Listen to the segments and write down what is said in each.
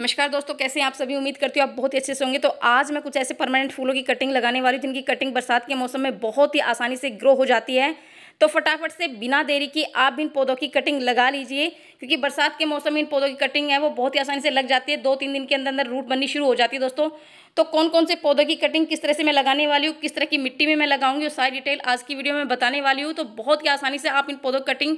नमस्कार दोस्तों कैसे हैं आप सभी उम्मीद करती हूँ आप बहुत ही अच्छे से होंगे तो आज मैं कुछ ऐसे परमानेंट फूलों की कटिंग लगाने वाली हूँ जिनकी कटिंग बरसात के मौसम में बहुत ही आसानी से ग्रो हो जाती है तो फटाफट से बिना देरी की आप इन पौधों की कटिंग लगा लीजिए क्योंकि बरसात के मौसम में इन पौधों की कटिंग है वो बहुत ही आसानी से लग जाती है दो तीन दिन के अंदर अंदर रूट बननी शुरू हो जाती है दोस्तों तो कौन कौन से पौधों की कटिंग किस तरह से मैं लगाने वाली हूँ किस तरह की मिट्टी में मैं लगाऊंगी वो सारी डिटेल आज की वीडियो में बताने वाली हूँ तो बहुत ही आसानी से आप इन पौधों की कटिंग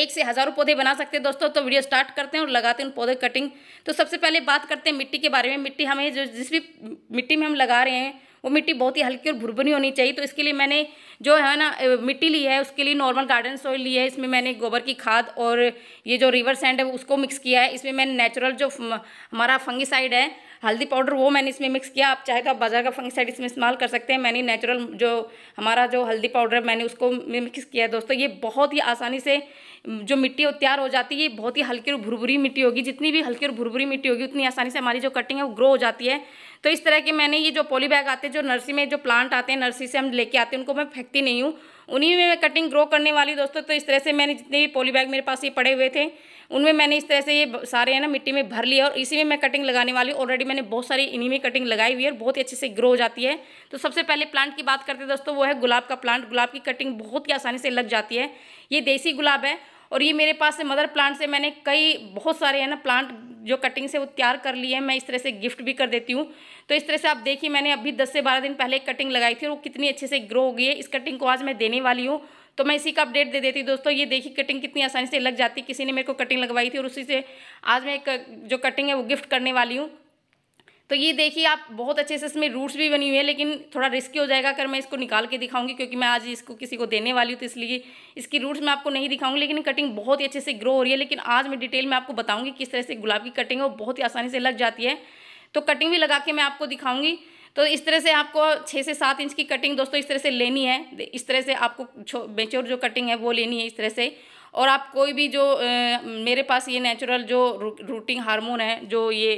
एक से हज़ारों पौधे बना सकते हैं दोस्तों तो वीडियो स्टार्ट करते हैं और लगाते हैं उन पौधे कटिंग तो सबसे पहले बात करते हैं मिट्टी के बारे में मिट्टी हमें जो जिस भी मिट्टी में हम लगा रहे हैं वो मिट्टी बहुत ही हल्की और भुरभुरी होनी चाहिए तो इसके लिए मैंने जो है ना मिट्टी ली है उसके लिए नॉर्मल गार्डन सॉइल ली है इसमें मैंने गोबर की खाद और ये जो रिवर सैंड है उसको मिक्स किया है इसमें मैंने नेचुरल जो हमारा फंगिसाइड है हल्दी पाउडर वो मैंने इसमें मिक्स किया आप चाहे तो आप बाज़ार का फंगसाइड इसमें इस्तेमाल कर सकते हैं मैंने नेचुरल जो हमारा जो हल्दी पाउडर है मैंने उसको मिक्स किया है दोस्तों ये बहुत ही आसानी से जो मिट्टी तैयार हो जाती है ये बहुत ही हल्की और भुरभुरी मिट्टी होगी जितनी भी हल्की और भुरभुरी मिट्टी होगी उतनी आसानी से हमारी जो कटिंग है वो ग्रो हो जाती है तो इस तरह के मैंने ये जो पॉली बैग आते हैं जो नर्सरी में जो प्लांट आते हैं नर्सरी से हम लेके आते हैं उनको मैं फेंकती नहीं हूँ उन्हीं में मैं कटिंग ग्रो करने वाली दोस्तों तो इस तरह से मैंने जितने भी पॉली बैग मेरे पास ये पड़े हुए थे उनमें मैंने इस तरह से ये सारे है ना मिट्टी में भर लिया और इसी में मैं कटिंग लगाने वाली हूँ ऑलरेडी मैंने बहुत सारी इन्हीं में कटिंग लगाई हुई है और बहुत ही अच्छे से ग्रो हो जाती है तो सबसे पहले प्लांट की बात करते हैं दोस्तों वो है गुलाब का प्लांट गुलाब की कटिंग बहुत ही आसानी से लग जाती है ये देसी गुलाब है और ये मेरे पास से मदर प्लांट से मैंने कई बहुत सारे है ना प्लांट जो कटिंग से वो तैयार कर लिए हैं मैं इस तरह से गिफ्ट भी कर देती हूँ तो इस तरह से आप देखिए मैंने अभी 10 से 12 दिन पहले एक कटिंग लगाई थी और वो कितनी अच्छे से ग्रो हो गई है इस कटिंग को आज मैं देने वाली हूँ तो मैं इसी का अपडेट दे देती दोस्तों ये देखिए कटिंग कितनी आसानी से लग जाती किसी ने मेरे को कटिंग लगवाई थी और उसी से आज मैं एक जो कटिंग है वो गिफ्ट करने वाली हूँ तो ये देखिए आप बहुत अच्छे से इसमें रूट्स भी बनी हुई है लेकिन थोड़ा रिस्की हो जाएगा अगर मैं इसको निकाल के दिखाऊंगी क्योंकि मैं आज इसको किसी को देने वाली हूँ तो इसलिए इसकी रूट्स मैं आपको नहीं दिखाऊंगी लेकिन कटिंग बहुत ही अच्छे से ग्रो हो रही है लेकिन आज मैं डिटेल में आपको बताऊँगी किस तरह से गुलाब की कटिंग है वो बहुत ही आसानी से लग जाती है तो कटिंग भी लगा के मैं आपको दिखाऊँगी तो इस तरह से आपको छः से सात इंच की कटिंग दोस्तों इस तरह से लेनी है इस तरह से आपको बेचोर जो कटिंग है वो लेनी है इस तरह से और आप कोई भी जो ए, मेरे पास ये नेचुरल जो रूटिंग हार्मोन है जो ये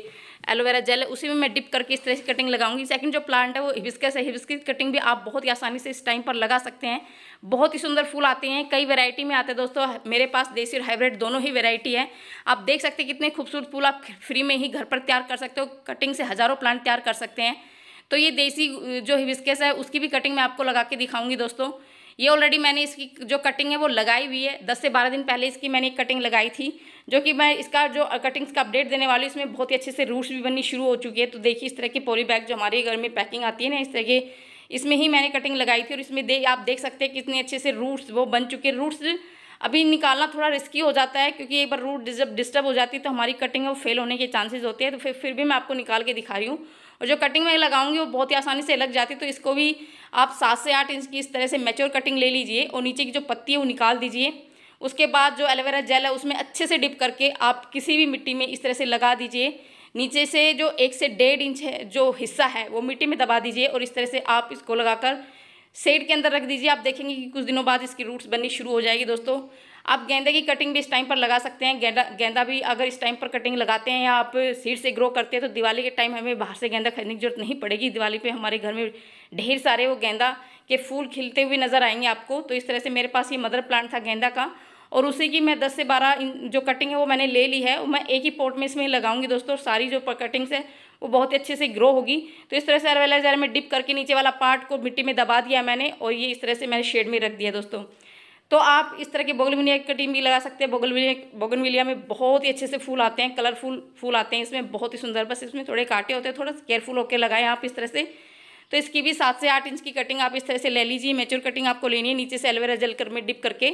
एलोवेरा जेल है उसी में मैं डिप करके इस तरह से कटिंग लगाऊंगी सेकंड जो प्लांट है वो हिबिस्कस है हिबिस्कस कटिंग भी आप बहुत ही आसानी से इस टाइम पर लगा सकते हैं बहुत ही सुंदर फूल आते हैं कई वैरायटी में आते हैं दोस्तों मेरे पास देसी और हाइब्रिड दोनों ही वैरायटी है आप देख सकते हैं कितने खूबसूरत फूल आप फ्री में ही घर पर तैयार कर सकते हो कटिंग से हज़ारों प्लांट तैयार कर सकते हैं तो ये देसी जो हिबिस्केस है उसकी भी कटिंग मैं आपको लगा के दिखाऊंगी दोस्तों ये ऑलरेडी मैंने इसकी जो कटिंग है वो लगाई हुई है दस से बारह दिन पहले इसकी मैंने एक कटिंग लगाई थी जो कि मैं इसका जो कटिंग्स का अपडेट देने वाली इसमें बहुत ही अच्छे से रूट्स भी बननी शुरू हो चुकी है तो देखिए इस तरह की पोली बैग जो हमारे घर में पैकिंग आती है ना इस तरह की इसमें ही मैंने कटिंग लगाई थी और इसमें दे आप देख सकते हैं कितने अच्छे से रूट्स वो बन चुके रूट्स अभी निकालना थोड़ा रिस्की हो जाता है क्योंकि एक बार रूट जब डिस्टर्ब हो जाती है तो हमारी कटिंग है वो फेल होने के चांसेस होते हैं तो फिर फिर भी मैं आपको निकाल के दिखा रही हूँ और जो कटिंग मैं लगाऊंगी वो बहुत ही आसानी से लग जाती तो इसको भी आप सात से आठ इंच की इस तरह से मेच्योर कटिंग ले लीजिए और नीचे की जो पत्ती है वो निकाल दीजिए उसके बाद जो एलोवेरा जेल है उसमें अच्छे से डिप करके आप किसी भी मिट्टी में इस तरह से लगा दीजिए नीचे से जो एक से डेढ़ इंच है जो हिस्सा है वो मिट्टी में दबा दीजिए और इस तरह से आप इसको लगाकर सेड के अंदर रख दीजिए आप देखेंगे कि कुछ दिनों बाद इसकी रूट्स बननी शुरू हो जाएगी दोस्तों आप गेंदे की कटिंग भी इस टाइम पर लगा सकते हैं गेंदा गेंदा भी अगर इस टाइम पर कटिंग लगाते हैं या आप सीड से ग्रो करते हैं तो दिवाली के टाइम हमें बाहर से गेंदा खरीदने की जरूरत नहीं पड़ेगी दिवाली पे हमारे घर में ढेर सारे वो गेंदा के फूल खिलते हुए नज़र आएंगे आपको तो इस तरह से मेरे पास ये मदर प्लांट था गेंदा का और उसी की मैं दस से बारह जो कटिंग है वो मैंने ले ली है मैं एक ही पोर्ट में इसमें लगाऊंगी दोस्तों सारी जो कटिंग्स है वो बहुत ही अच्छे से ग्रो होगी तो इस तरह से अरवेला जार में डिप करके नीचे वाला पार्ट को मिट्टी में दबा दिया मैंने और ये इस तरह से मैंने शेड में रख दिया दोस्तों तो आप इस तरह के बोगनविलिया की कटिंग भी लगा सकते हैं बोगनविलिया बोगनविलिया में बहुत ही अच्छे से फूल आते हैं कलरफुल फूल आते हैं इसमें बहुत ही सुंदर बस इसमें थोड़े कांटे होते हैं थोड़ा केयरफुल होकर लगाएं आप इस तरह से तो इसकी भी सात से आठ इंच की कटिंग आप इस तरह से ले लीजिए मेच्योर कटिंग आपको लेनी है नीचे से एलोवेरा जल कर में डिप करके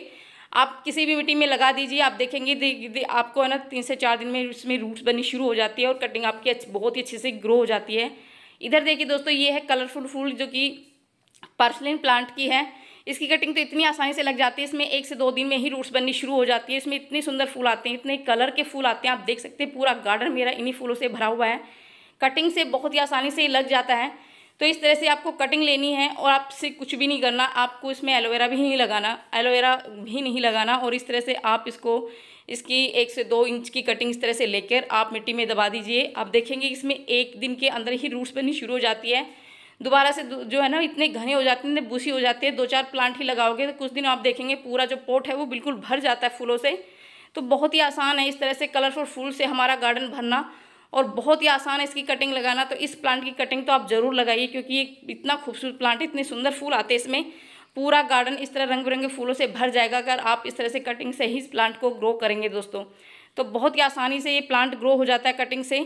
आप किसी भी मिट्टी में लगा दीजिए आप देखेंगे दे, दे, आपको है ना तीन से चार दिन में इसमें रूट्स बननी शुरू हो जाती है और कटिंग आपकी बहुत ही अच्छे से ग्रो हो जाती है इधर देखिए दोस्तों ये है कलरफुल फूल जो कि पर्सलिन प्लांट की है इसकी कटिंग तो इतनी आसानी से लग जाती है इसमें एक से दो दिन में ही रूट्स बननी शुरू हो जाती है इसमें इतने सुंदर फूल आते हैं इतने कलर के फूल आते हैं आप देख सकते हैं पूरा गार्डन मेरा इन्हीं फूलों से भरा हुआ है कटिंग से बहुत ही आसानी से लग जाता है तो इस तरह से आपको कटिंग लेनी है और आपसे कुछ भी नहीं करना आपको इसमें एलोवेरा भी नहीं लगाना एलोवेरा भी नहीं लगाना और इस तरह से आप इसको इसकी एक से दो इंच की कटिंग इस तरह से लेकर आप मिट्टी में दबा दीजिए आप देखेंगे इसमें एक दिन के अंदर ही रूट्स बननी शुरू हो जाती है दोबारा से जो है ना इतने घने हो जाते हैं बूसी हो जाती है दो चार प्लांट ही लगाओगे तो कुछ दिन आप देखेंगे पूरा जो पोट है वो बिल्कुल भर जाता है फूलों से तो बहुत ही आसान है इस तरह से कलरफुल फूल से हमारा गार्डन भरना और बहुत ही आसान है इसकी कटिंग लगाना तो इस प्लांट की कटिंग तो आप ज़रूर लगाइए क्योंकि ये इतना खूबसूरत प्लांट है इतने सुंदर फूल आते हैं इसमें पूरा गार्डन इस तरह रंग बिरंगे फूलों से भर जाएगा अगर आप इस तरह से कटिंग से ही इस प्लांट को ग्रो करेंगे दोस्तों तो बहुत ही आसानी से ये प्लांट ग्रो हो जाता है कटिंग से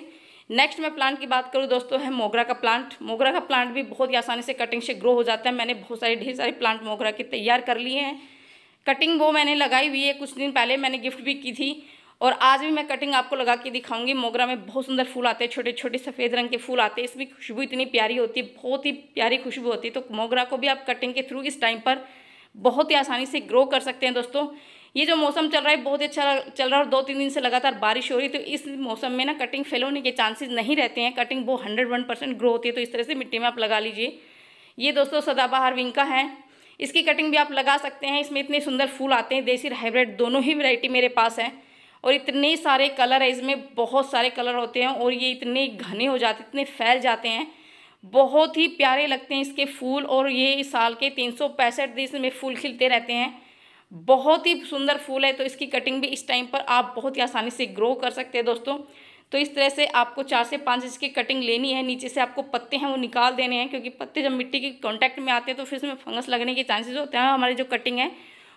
नेक्स्ट मैं प्लांट की बात करूँ दोस्तों है मोगरा का प्लांट मोगरा का प्लांट भी बहुत ही आसानी से कटिंग से ग्रो हो जाता है मैंने बहुत सारे ढेर सारे प्लांट मोगरा के तैयार कर लिए हैं कटिंग वो मैंने लगाई हुई है कुछ दिन पहले मैंने गिफ्ट भी की थी और आज भी मैं कटिंग आपको लगा के दिखाऊंगी मोगरा में बहुत सुंदर फूल आते हैं छोटे छोटे सफ़ेद रंग के फूल आते हैं इसमें खुशबू इतनी प्यारी होती है बहुत ही प्यारी खुशबू होती है तो मोगरा को भी आप कटिंग के थ्रू इस टाइम पर बहुत ही आसानी से ग्रो कर सकते हैं दोस्तों ये जो मौसम चल रहा है बहुत ही अच्छा चल रहा है और दो तीन दिन से लगातार बारिश हो रही है तो इस मौसम में ना कटिंग फेल होने के चांसेस नहीं रहते हैं कटिंग वो हंड्रेड वन परसेंट ग्रो होती है तो इस तरह से मिट्टी में आप लगा लीजिए ये दोस्तों सदाबहार विंका है इसकी कटिंग भी आप लगा सकते हैं इसमें इतने सुंदर फूल आते हैं देसी हाइब्रिड दोनों ही वेराइटी मेरे पास है और इतने सारे कलर है इसमें बहुत सारे कलर होते हैं और ये इतने घने हो जाते इतने फैल जाते हैं बहुत ही प्यारे लगते हैं इसके फूल और ये इस साल के तीन सौ पैंसठ दिन इसमें फूल खिलते रहते हैं बहुत ही सुंदर फूल है तो इसकी कटिंग भी इस टाइम पर आप बहुत ही आसानी से ग्रो कर सकते हैं दोस्तों तो इस तरह से आपको चार से पाँच इंच की कटिंग लेनी है नीचे से आपको पत्ते हैं वो निकाल देने हैं क्योंकि पत्ते जब मिट्टी के कॉन्टैक्ट में आते हैं तो फिर इसमें फंगस लगने के चांसेज होते हैं हमारी जो कटिंग है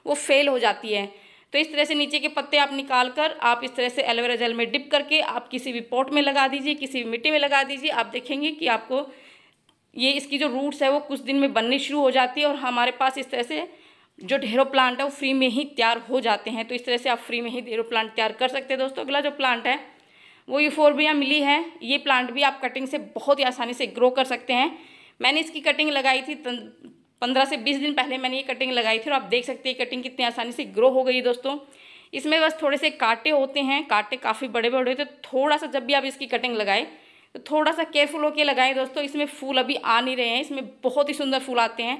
वो फेल हो जाती है तो इस तरह से नीचे के पत्ते आप निकाल कर आप इस तरह से एलोवेरा जेल में डिप करके आप किसी भी पॉट में लगा दीजिए किसी भी मिट्टी में लगा दीजिए आप देखेंगे कि आपको ये इसकी जो रूट्स है वो कुछ दिन में बननी शुरू हो जाती है और हमारे पास इस तरह से जो ढेरों प्लांट है वो फ्री में ही तैयार हो जाते हैं तो इस तरह से आप फ्री में ही ढेरों प्लांट तैयार कर सकते हैं दोस्तों अगला जो प्लांट है वो यूफोरबिया मिली है ये प्लांट भी आप कटिंग से बहुत ही आसानी से ग्रो कर सकते हैं मैंने इसकी कटिंग लगाई थी पंद्रह से बीस दिन पहले मैंने ये कटिंग लगाई थी और आप देख सकते हैं कटिंग कितनी आसानी से ग्रो हो गई है दोस्तों इसमें बस थोड़े से कांटे होते हैं कांटे काफ़ी बड़े बड़े होते हैं तो थोड़ा सा जब भी आप इसकी कटिंग लगाएं तो थोड़ा सा केयरफुल होकर लगाएं दोस्तों इसमें फूल अभी आ नहीं रहे हैं इसमें बहुत ही सुंदर फूल आते हैं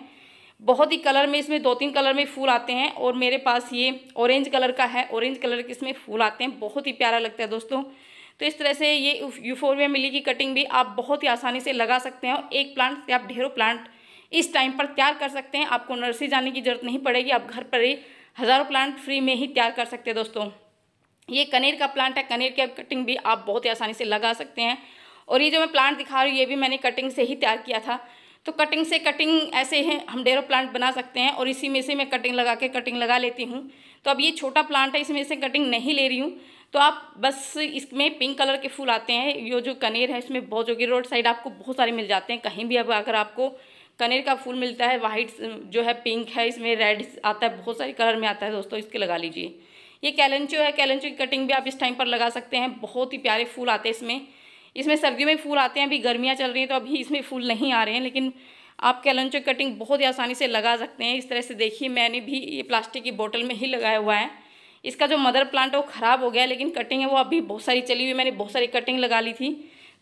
बहुत ही कलर में इसमें दो तीन कलर में फूल आते हैं और मेरे पास ये ऑरेंज कलर का है ऑरेंज कलर के इसमें फूल आते हैं बहुत ही प्यारा लगता है दोस्तों तो इस तरह से ये यूफोरविया मिली की कटिंग भी आप बहुत ही आसानी से लगा सकते हैं और एक प्लांट से आप ढेरों प्लांट इस टाइम पर तैयार कर सकते हैं आपको नर्सरी जाने की ज़रूरत नहीं पड़ेगी आप घर पर ही हज़ारों प्लांट फ्री में ही तैयार कर सकते हैं दोस्तों ये कनेर का प्लांट है कनेर की कटिंग भी आप बहुत ही आसानी से लगा सकते हैं और ये जो मैं प्लांट दिखा रही हूँ ये भी मैंने कटिंग से ही तैयार किया था तो कटिंग से कटिंग ऐसे हैं हम डेरो प्लांट बना सकते हैं और इसी में से मैं कटिंग लगा के कटिंग लगा लेती हूँ तो अब ये छोटा प्लांट है इसमें से कटिंग नहीं ले रही हूँ तो आप बस इसमें पिंक कलर के फूल आते हैं ये जो कनेर है इसमें बहुत जो रोड साइड आपको बहुत सारे मिल जाते हैं कहीं भी अब अगर आपको कनेर का फूल मिलता है वाइट जो है पिंक है इसमें रेड आता है बहुत सारे कलर में आता है दोस्तों इसके लगा लीजिए ये कैलेंचो है कैलेंचो की कटिंग भी आप इस टाइम पर लगा सकते हैं बहुत ही प्यारे फूल आते हैं इसमें इसमें सर्दियों में फूल आते हैं अभी गर्मियाँ चल रही हैं तो अभी इसमें फूल नहीं आ रहे हैं लेकिन आप कैलेंचो कटिंग बहुत ही आसानी से लगा सकते हैं इस तरह से देखिए मैंने भी ये प्लास्टिक की बोतल में ही लगाया हुआ है इसका जो मदर प्लांट है वो ख़राब हो गया लेकिन कटिंग है वो अभी बहुत सारी चली हुई मैंने बहुत सारी कटिंग लगा ली थी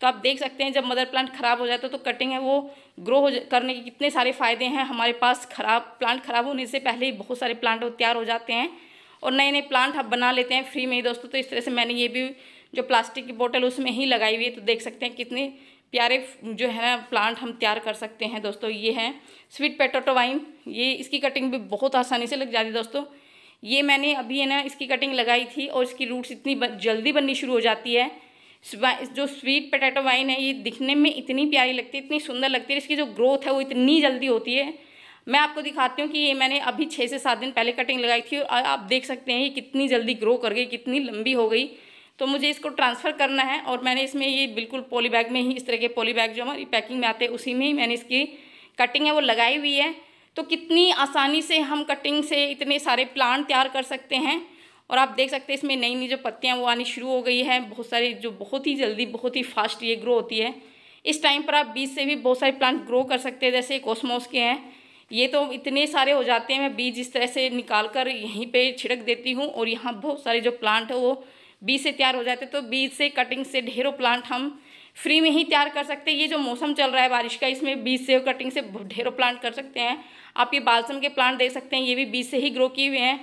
तो आप देख सकते हैं जब मदर प्लांट ख़राब हो जाता है तो कटिंग है वो ग्रो हो करने के कितने सारे फ़ायदे हैं हमारे पास ख़राब प्लांट ख़राब होने से पहले ही बहुत सारे प्लांट तैयार हो जाते हैं और नए नए प्लांट आप बना लेते हैं फ्री में ही दोस्तों तो इस तरह से मैंने ये भी जो प्लास्टिक की बोतल उसमें ही लगाई हुई है तो देख सकते हैं कितने प्यारे जो है ना प्लांट हम तैयार कर सकते हैं दोस्तों ये है स्वीट पेटोटो वाइन ये इसकी कटिंग भी बहुत आसानी से लग जाती है दोस्तों ये मैंने अभी है ना इसकी कटिंग लगाई थी और इसकी रूट्स इतनी जल्दी बननी शुरू हो जाती है जो स्वीट पटेटो वाइन है ये दिखने में इतनी प्यारी लगती है इतनी सुंदर लगती है इसकी जो ग्रोथ है वो इतनी जल्दी होती है मैं आपको दिखाती हूँ कि ये मैंने अभी छः से सात दिन पहले कटिंग लगाई थी और आप देख सकते हैं ये कितनी जल्दी ग्रो कर गई कितनी लंबी हो गई तो मुझे इसको ट्रांसफ़र करना है और मैंने इसमें ये बिल्कुल पोली बैग में ही इस तरह के पोली बैग जो हमारी पैकिंग में आते हैं उसी में ही मैंने इसकी कटिंग है वो लगाई हुई है तो कितनी आसानी से हम कटिंग से इतने सारे प्लांट तैयार कर सकते हैं और आप देख सकते हैं इसमें नई नई जो पत्तियाँ वो आनी शुरू हो गई हैं बहुत सारी जो बहुत ही जल्दी बहुत ही फास्ट ये ग्रो होती है इस टाइम पर आप बीज से भी बहुत सारे प्लांट ग्रो कर सकते हैं जैसे कोसमोस के हैं ये तो इतने सारे हो जाते हैं मैं बीज इस तरह से निकाल कर यहीं पर छिड़क देती हूँ और यहाँ बहुत सारे जो प्लांट है वो बीज से तैयार हो जाते हैं तो बीज से कटिंग से ढेरों प्लांट हम फ्री में ही तैयार कर सकते हैं ये जो मौसम चल रहा है बारिश का इसमें बीज से कटिंग से ढेरों प्लांट कर सकते हैं आप ये बालसम के प्लांट देख सकते हैं ये भी बीज से ही ग्रो किए हुए हैं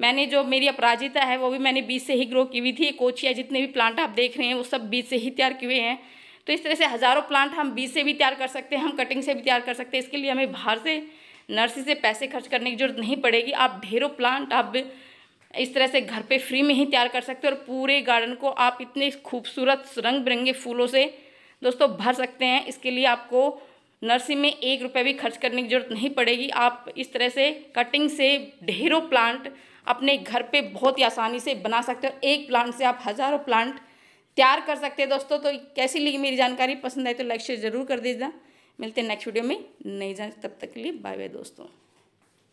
मैंने जो मेरी अपराजिता है वो भी मैंने बीज से ही ग्रो की हुई थी कोचिया जितने भी प्लांट आप देख रहे हैं वो सब बीज से ही तैयार किए हैं तो इस तरह से हज़ारों प्लांट हम बीज से भी तैयार कर सकते हैं हम कटिंग से भी तैयार कर सकते हैं इसके लिए हमें बाहर से नर्सरी से पैसे खर्च करने की जरूरत नहीं पड़ेगी आप ढेरों प्लांट आप इस तरह से घर पे फ्री में ही तैयार कर सकते हो और पूरे गार्डन को आप इतने खूबसूरत रंग बिरंगे फूलों से दोस्तों भर सकते हैं इसके लिए आपको नर्सरी में एक रुपये भी खर्च करने की ज़रूरत नहीं पड़ेगी आप इस तरह से कटिंग से ढेरों प्लांट अपने घर पे बहुत ही आसानी से बना सकते हो एक प्लांट से आप हज़ारों प्लांट तैयार कर सकते हैं दोस्तों तो कैसी लगी मेरी जानकारी पसंद आई तो लाइक शेयर जरूर कर दीजिएगा मिलते हैं नेक्स्ट वीडियो में नहीं जान तब तक के लिए बाय बाय दोस्तों